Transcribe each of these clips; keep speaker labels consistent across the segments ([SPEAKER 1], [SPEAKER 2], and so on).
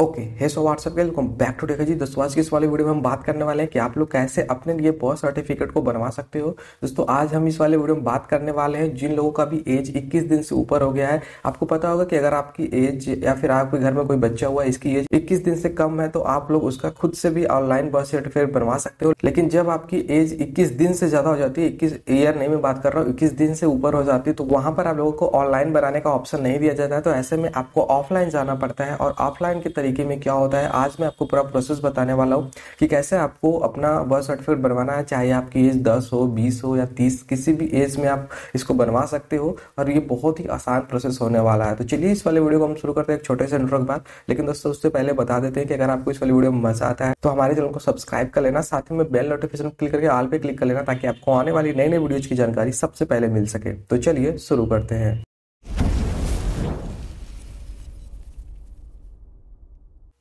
[SPEAKER 1] okay hey so WhatsApp के welcome back to डेगा जी दोस्तों आज की इस वाले वीडियो में हम बात करने वाले हैं कि आप लोग कैसे अपने लिए बर्थ सर्टिफिकेट को बनवा सकते हो दोस्तों आज हम इस वाले वीडियो में बात करने वाले हैं जिन लोगों का भी एज 21 दिन से ऊपर हो गया है आपको पता होगा कि अगर आपकी एज या फिर आपके घर में कोई बच्चा हुआ है इसकी एज इक्कीस दिन से कम है तो आप लोग उसका खुद से भी ऑनलाइन बर्थ सर्टिफिकेट बनवा सकते हो लेकिन जब आपकी एज इक्कीस दिन से ज्यादा हो जाती है इक्कीस ईयर नहीं मैं बात कर रहा हूँ इक्कीस दिन से ऊपर हो जाती है तो वहां पर आप लोगों को ऑनलाइन बनाने का ऑप्शन नहीं दिया जाता है तो ऐसे में आपको ऑफलाइन जाना पड़ता है और ऑफलाइन के तरीके तरीके में क्या होता है आज मैं आपको पूरा प्रोसेस बताने वाला हूँ कि कैसे आपको अपना बर्थ सर्टिफिकेट बनवाना है चाहे आपकी एज दस हो बीस हो या तीस किसी भी एज में आप इसको बनवा सकते हो और ये बहुत ही आसान प्रोसेस होने वाला है तो चलिए इस वाले वीडियो को हम शुरू करते हैं एक छोटे से इंट्रो के बाद लेकिन दोस्तों उससे पहले बता देते हैं कि अगर आपको इस वाली वीडियो में मजा आता है तो हमारे चैनल को सब्सक्राइब कर लेना साथ ही में बेल नोटिफिकेशन क्लिक करके ऑल पे क्लिक कर लेना ताकि आपको आने वाली नई नई वीडियोज की जानकारी सबसे पहले मिल सके तो चलिए शुरू करते हैं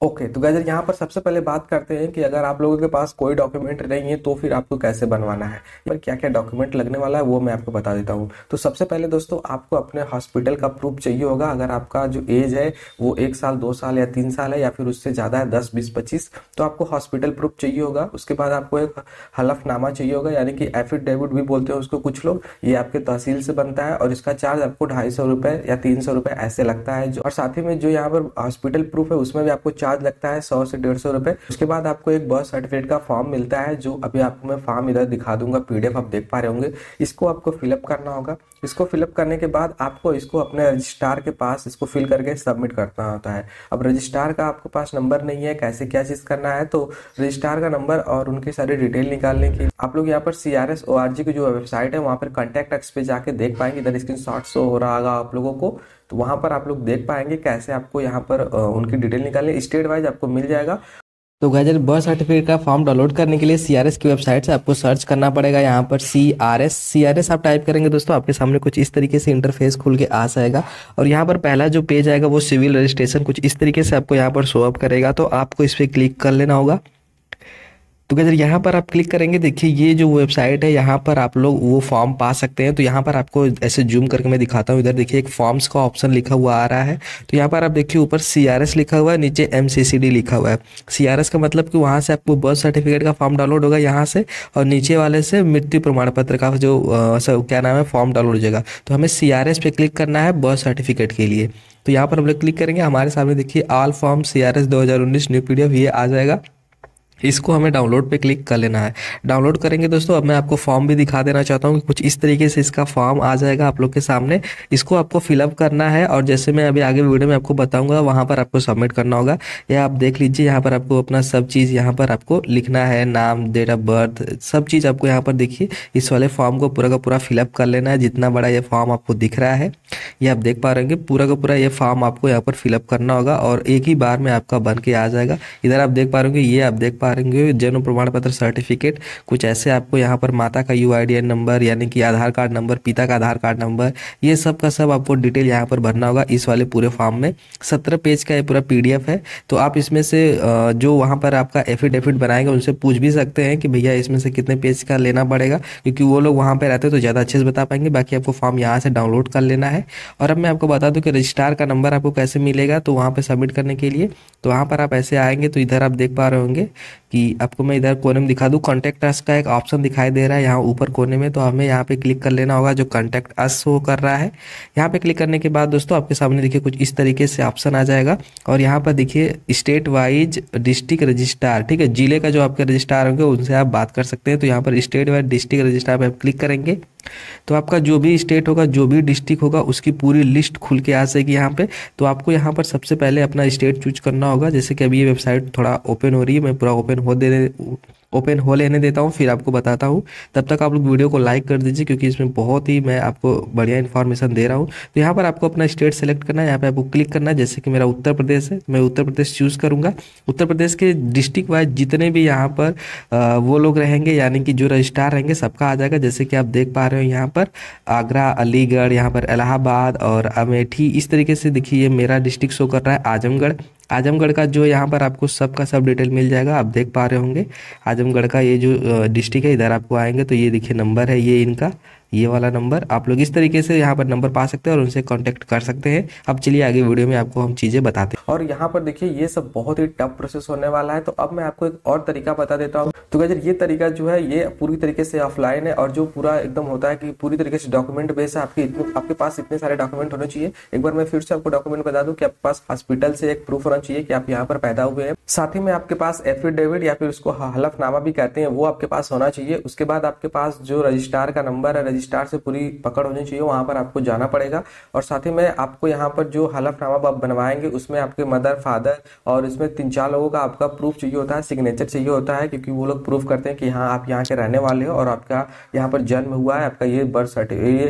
[SPEAKER 1] ओके तो गैजर यहाँ पर सबसे पहले बात करते हैं कि अगर आप लोगों के पास कोई डॉक्यूमेंट नहीं है तो फिर आपको कैसे बनवाना है पर क्या क्या डॉक्यूमेंट लगने वाला है वो मैं आपको बता देता हूँ तो सबसे पहले दोस्तों आपको अपने हॉस्पिटल का प्रूफ चाहिए होगा अगर आपका जो एज है वो एक साल दो साल या तीन साल है या फिर उससे ज़्यादा है दस बीस पच्चीस तो आपको हॉस्पिटल प्रूफ चाहिए होगा उसके बाद आपको एक हलफनामा चाहिए होगा यानी कि एफिडेविट भी बोलते हैं उसको कुछ लोग ये आपके तहसील से बनता है और इसका चार्ज आपको ढाई सौ रुपये या तीन सौ रुपये ऐसे लगता है और साथ ही में जो यहाँ पर हॉस्पिटल प्रूफ है उसमें भी आपको चार्ज लगता है सौ से डेढ़ सौ रुपए उसके बाद आपको एक बर्थ सर्टिफिकेट का फॉर्म मिलता है जो अभी आपको मैं फॉर्म इधर दिखा दूंगा पीडीएफ आप देख पा रहे होंगे इसको आपको फिलअप करना होगा इसको फिलअप करने के बाद आपको इसको अपने रजिस्ट्रार के पास इसको फिल करके सबमिट करना होता है अब रजिस्ट्रार का आपके पास नंबर नहीं है कैसे क्या चीज़ करना है तो रजिस्ट्रार का नंबर और उनके सारे डिटेल निकालने की आप लोग यहाँ पर C R S O R G की जो वेबसाइट है वहां पर कॉन्टेक्ट एक्स पे जाके देख पाएंगे इधर स्क्रीन शॉट शो हो रहा होगा आप लोगों को तो वहाँ पर आप लोग देख पाएंगे कैसे आपको यहाँ पर उनकी डिटेल निकालनी स्टेट वाइज आपको मिल जाएगा तो गाइजर बर्थ सर्टिफिकेट का फॉर्म डाउनलोड करने के लिए सीआरएस की वेबसाइट से आपको सर्च करना पड़ेगा यहाँ पर C R S C R S आप टाइप करेंगे दोस्तों आपके सामने कुछ इस तरीके से इंटरफेस खुल के आ जाएगा और यहाँ पर पहला जो पेज आएगा वो सिविल रजिस्ट्रेशन कुछ इस तरीके से आपको यहाँ पर शो अप करेगा तो आपको इस पर क्लिक कर लेना होगा तो गैजर यहाँ पर आप क्लिक करेंगे देखिए ये जो वेबसाइट है यहाँ पर आप लोग वो फॉर्म पा सकते हैं तो यहाँ पर आपको ऐसे जूम करके मैं दिखाता हूँ इधर देखिए एक फॉर्म्स का ऑप्शन लिखा हुआ आ रहा है तो यहाँ पर आप देखिए ऊपर सी लिखा हुआ है नीचे एम लिखा हुआ है सी का मतलब कि वहाँ से आपको बर्थ सर्टिफिकेट का फॉर्म डाउनलोड होगा यहाँ से और नीचे वाले से मृत्यु प्रमाण पत्र का जो क्या नाम है फॉर्म डाउनलोड हो जाएगा तो हमें सी पे क्लिक करना है बर्थ सर्टिफिकेट के लिए तो यहाँ पर हम लोग क्लिक करेंगे हमारे सामने देखिए all form C R S दो हज़ार उन्नीस न्यू पी डी एफ ये आ जाएगा इसको हमें डाउनलोड पे क्लिक कर लेना है डाउनलोड करेंगे दोस्तों अब मैं आपको फॉर्म भी दिखा देना चाहता हूँ कि कुछ इस तरीके से इसका फॉर्म आ जाएगा आप लोग के सामने इसको आपको फिलअप करना है और जैसे मैं अभी आगे वीडियो में आपको बताऊंगा वहाँ पर आपको सबमिट करना होगा या आप देख लीजिए यहाँ पर आपको अपना सब चीज़ यहाँ पर आपको लिखना है नाम डेट ऑफ बर्थ सब चीज़ आपको यहाँ पर देखिए इस वाले फॉर्म को पूरा का पूरा फिलअप कर लेना है जितना बड़ा ये फॉर्म आपको दिख रहा है ये आप देख पा रहे होंगे पूरा का पूरा ये फॉर्म आपको यहाँ पर फिलअप करना होगा और एक ही बार में आपका बन के आ जाएगा इधर आप देख पा रहे होंगे ये आप देख पा रहे जन्म प्रमाण पत्र सर्टिफिकेट कुछ ऐसे आपको यहाँ पर माता का यू नंबर यानी कि आधार कार्ड नंबर पिता का आधार कार्ड नंबर ये सब का सब आपको डिटेल यहाँ पर भरना होगा इस वाले पूरे फॉर्म में सत्रह पेज का ये पूरा पी है तो आप इसमें से जो वहाँ पर आपका एफिडेविट बनाएंगे उनसे पूछ भी सकते हैं कि भैया इसमें से कितने पेज का लेना पड़ेगा क्योंकि वो लोग वहाँ पर रहते हैं तो ज़्यादा अच्छे से बता पाएंगे बाकी आपको फॉर्म यहाँ से डाउनलोड कर लेना है और अब मैं आपको बता दूं कि रजिस्ट्रार का नंबर आपको कैसे मिलेगा तो वहाँ पर सबमिट करने के लिए तो वहाँ पर आप ऐसे आएंगे तो इधर आप देख पा रहे होंगे कि आपको मैं इधर कोने में दिखा दूँ कॉन्टैक्ट अस का एक ऑप्शन दिखाई दे रहा है यहाँ ऊपर कोने में तो हमें यहाँ पे क्लिक कर लेना होगा जो कॉन्टैक्ट अस वो कर रहा है यहाँ पे क्लिक करने के बाद दोस्तों आपके सामने देखिए कुछ इस तरीके से ऑप्शन आ जाएगा और यहाँ पर देखिए स्टेट वाइज डिस्ट्रिक्ट रजिस्ट्रार ठीक है जिले का जो आपके रजिस्ट्रार होंगे उनसे आप बात कर सकते हैं तो यहाँ पर स्टेट वाइज डिस्ट्रिक्ट रजिस्ट्रार पर आप क्लिक करेंगे तो आपका जो भी स्टेट होगा जो भी डिस्ट्रिक्ट होगा उसकी पूरी लिस्ट खुल के आ सकेगी यहाँ पे तो आपको यहाँ पर सबसे पहले अपना स्टेट चूज करना होगा जैसे कि अभी ये वेबसाइट थोड़ा ओपन हो रही है मैं पूरा ओपन हो दे ओपन हो लेने देता हूँ फिर आपको बताता हूँ तब तक आप लोग वीडियो को लाइक कर दीजिए क्योंकि इसमें बहुत ही मैं आपको बढ़िया इन्फॉर्मेशन दे रहा हूँ तो यहाँ पर आपको अपना स्टेट सेलेक्ट करना है यहाँ पर आपको क्लिक करना है जैसे कि मेरा उत्तर प्रदेश है मैं उत्तर प्रदेश चूज़ करूँगा उत्तर प्रदेश के डिस्ट्रिक्ट वाइज जितने भी यहाँ पर वो लोग रहेंगे यानी कि जो रजिस्ट्रार रहेंगे सबका आ जाएगा जैसे कि आप देख पा रहे हो यहाँ पर आगरा अलीगढ़ यहाँ पर इलाहाबाद और अमेठी इस तरीके से देखिए मेरा डिस्ट्रिक्ट शो कर रहा है आजमगढ़ आजमगढ़ का जो यहाँ पर आपको सब का सब डिटेल मिल जाएगा आप देख पा रहे होंगे आजमगढ़ का ये जो डिस्ट्रिक्ट है इधर आपको आएंगे तो ये देखिए नंबर है ये इनका ये वाला नंबर आप लोग इस तरीके से यहाँ पर नंबर पा सकते हैं और उनसे कॉन्टेक्ट कर सकते हैं अब चलिए आगे वीडियो में आपको हम चीज़ें बताते हैं और यहाँ पर देखिए ये सब बहुत ही टफ प्रोसेस होने वाला है तो अब मैं आपको एक और तरीका बता देता हूँ तो क्या ये तरीका जो है ये पूरी तरीके से ऑफलाइन है और जो पूरा एकदम होता है कि पूरी तरीके से डॉक्यूमेंट बेस है आपके आपके पास इतने सारे डॉक्यूमेंट होने चाहिए एक बार मैं फिर से आपको डॉक्यूमेंट बता दूं कि आपके पास हॉस्पिटल से एक प्रूफ होना चाहिए कि आप यहाँ पर पैदा हुए हैं साथ ही में आपके पास एफिडेविट या फिर उसको हलफनामा भी कहते हैं वो आपके पास होना चाहिए उसके बाद आपके पास जो रजिस्ट्रार का नंबर है रजिस्ट्रार से पूरी पकड़ होनी चाहिए वहाँ पर आपको जाना पड़ेगा और साथ ही में आपको यहाँ पर जो हलफनामा आप बनवाएंगे उसमें आपके मदर फादर और इसमें तीन चार लोगों का आपका प्रूफ चाहिए होता है सिग्नेचर चाहिए होता है क्योंकि वो लोग प्रूफ करते हैं कि हाँ आप यहाँ के रहने वाले हो और आपका यहाँ पर जन्म हुआ है आपका ये बर्थ सर्टिफिकेट ये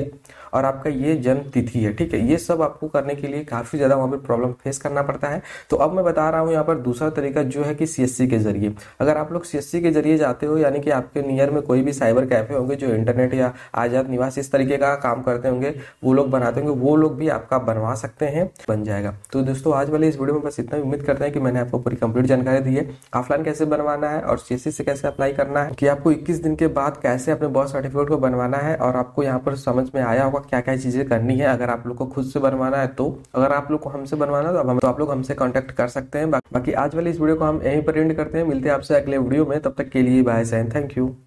[SPEAKER 1] और आपका ये जन्म तिथि है ठीक है ये सब आपको करने के लिए काफ़ी ज़्यादा वहां पर प्रॉब्लम फेस करना पड़ता है तो अब मैं बता रहा हूँ यहाँ पर दूसरा तरीका जो है कि सी के जरिए अगर आप लोग सी के जरिए जाते हो यानी कि आपके नियर में कोई भी साइबर कैफे होंगे जो इंटरनेट या आज़ाद निवास इस तरीके का काम करते होंगे वो लोग बनाते होंगे वो लोग भी आपका बनवा सकते हैं बन जाएगा तो दोस्तों आज वाले इस वीडियो में बस इतना उम्मीद करते हैं कि मैंने आपको पूरी कंप्लीट जानकारी दी है ऑफलाइन कैसे बनवाना है और सी से कैसे अप्लाई करना है कि आपको इक्कीस दिन के बाद कैसे अपने बर्थ सर्टिफिकेट को बनवाना है और आपको यहाँ पर समझ में आया होगा आपको क्या क्या चीज़ें करनी है अगर आप लोग को खुद से बनवाना है तो अगर आप लोग को हमसे बनवाना है तो, हम, तो आप लोग हमसे कॉन्टैक्ट कर सकते हैं बाकी आज वाले इस वीडियो को हम यहीं पर एंड करते हैं मिलते हैं आपसे अगले वीडियो में तब तक के लिए बाय सैन थैंक यू